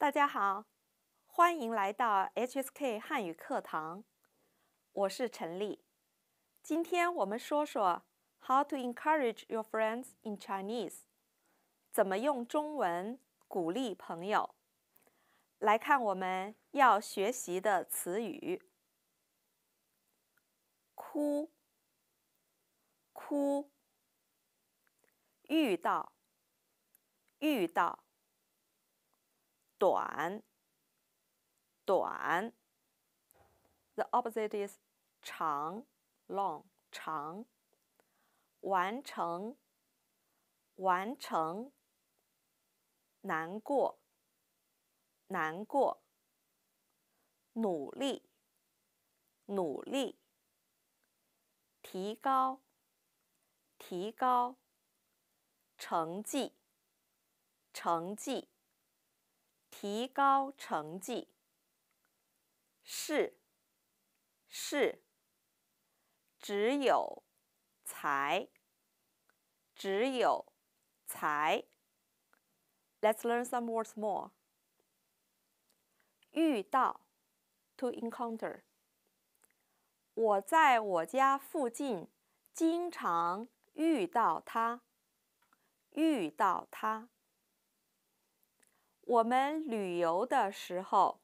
大家好，欢迎来到 HSK 汉语课堂，我是陈丽。今天我们说说 How to encourage your friends in Chinese，怎么用中文鼓励朋友。来看我们要学习的词语：哭、哭、遇到、遇到。短，短。The opposite is 长，long。长。完成，完成。难过，难过。努力，努力。提高，提高。成绩，成绩。提高成绩。是。是。只有才。只有才。Let's learn some words more. 遇到，to encounter。我在我家附近经常遇到他。遇到他。我们旅游的时候，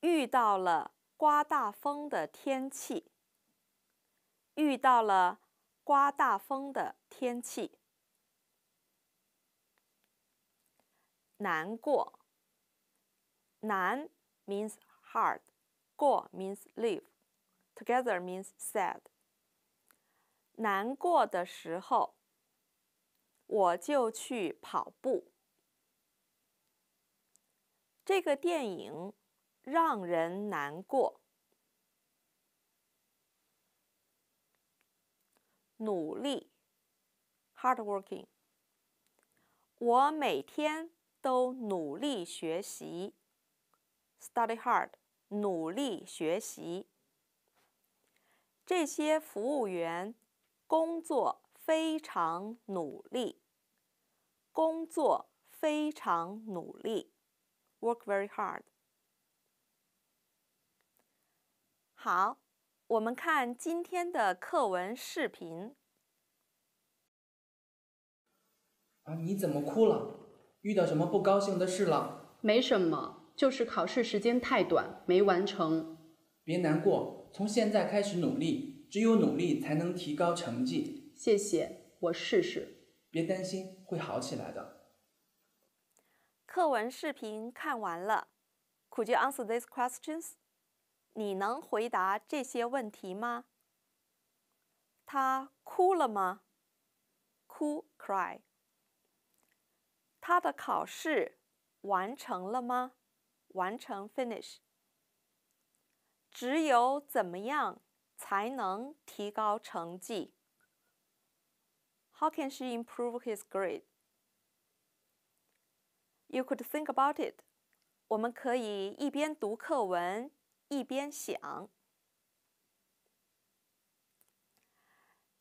遇到了刮大风的天气。遇到了刮大风的天气，难过。难 means hard，过 means live，together means sad。难过的时候，我就去跑步。这个电影让人难过。努力，hardworking。我每天都努力学习，study hard，努力学习。这些服务员工作非常努力，工作非常努力。Work very hard. 好，我们看今天的课文视频。啊，你怎么哭了？遇到什么不高兴的事了？没什么，就是考试时间太短，没完成。别难过，从现在开始努力，只有努力才能提高成绩。谢谢，我试试。别担心，会好起来的。课文视频看完了。Could you answer these questions？你能回答这些问题吗？他哭了吗？哭 （cry）。他的考试完成了吗？完成 （finish）。只有怎么样才能提高成绩？How can she improve his grade? You could think about it。我们可以一边读课文一边想。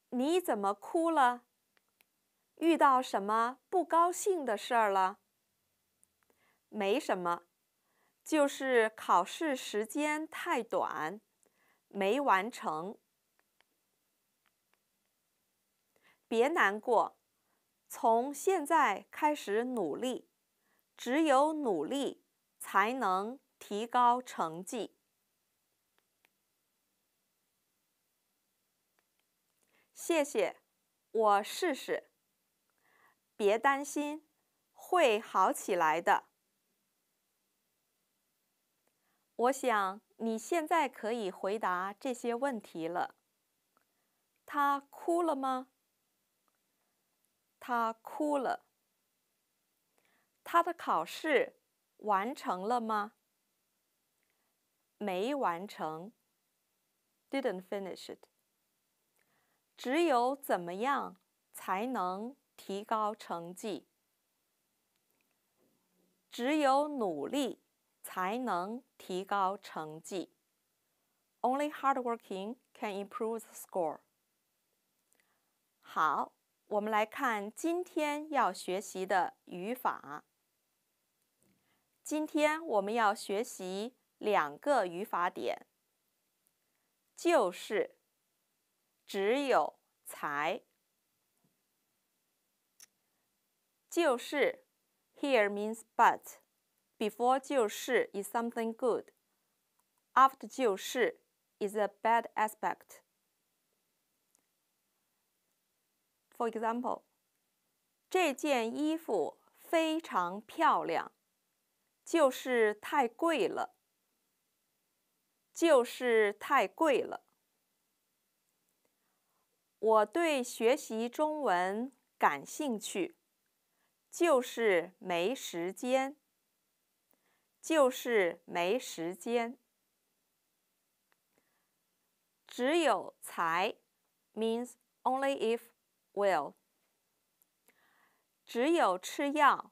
你怎么哭了？遇到什么不高兴的事儿了？没什么，就是考试时间太短，没完成。别难过，从现在开始努力。只有努力，才能提高成绩。谢谢，我试试。别担心，会好起来的。我想你现在可以回答这些问题了。他哭了吗？他哭了。他的考试完成了吗？没完成。Didn't finish it. 只有怎么样才能提高成绩？只有努力才能提高成绩。Only hardworking can improve the score. 好，我们来看今天要学习的语法。今天我们要学习两个语法点，就是只有才。就是，here means but，before 就是 is something good，after 就是 is a bad aspect。For example，这件衣服非常漂亮。就是太贵了，就是太贵了。我对学习中文感兴趣，就是没时间，就是没时间。只有才，means only if will。只有吃药，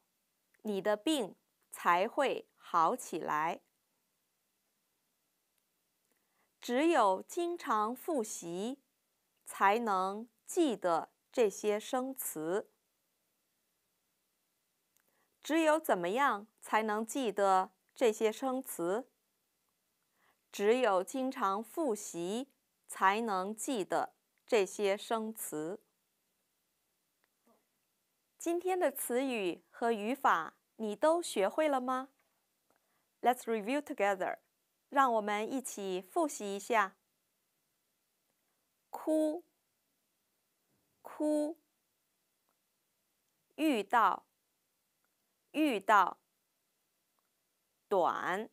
你的病。才会好起来。只有经常复习，才能记得这些生词。只有怎么样才能记得这些生词？只有经常复习才能记得这些生词。今天的词语和语法。你都学会了吗？Let's review together，让我们一起复习一下。哭，哭，遇到，遇到，短，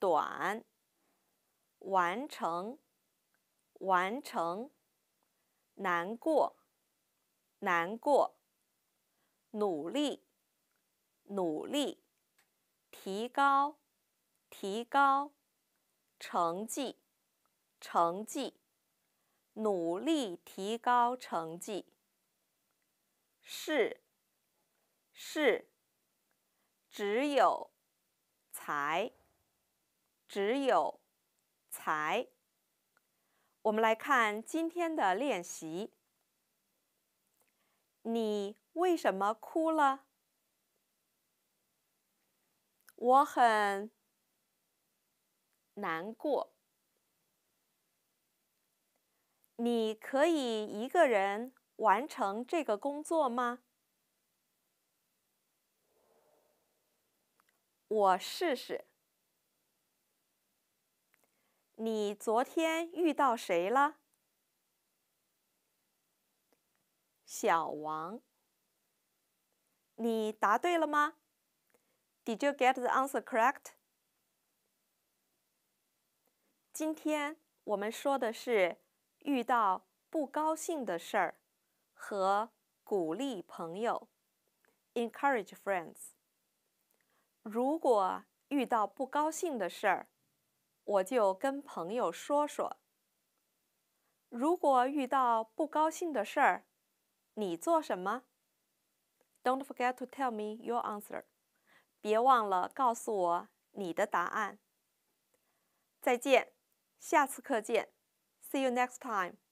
短，完成，完成，难过，难过，努力。努力提高，提高成绩，成绩努力提高成绩是是只有才只有才我们来看今天的练习。你为什么哭了？我很难过。你可以一个人完成这个工作吗？我试试。你昨天遇到谁了？小王。你答对了吗？Did you get the answer correct? 今天我们说的是遇到不高兴的事儿和鼓励朋友，encourage friends。如果遇到不高兴的事儿，我就跟朋友说说。如果遇到不高兴的事儿，你做什么？Don't forget to tell me your answer. 别忘了告诉我你的答案。再见，下次课见。See you next time.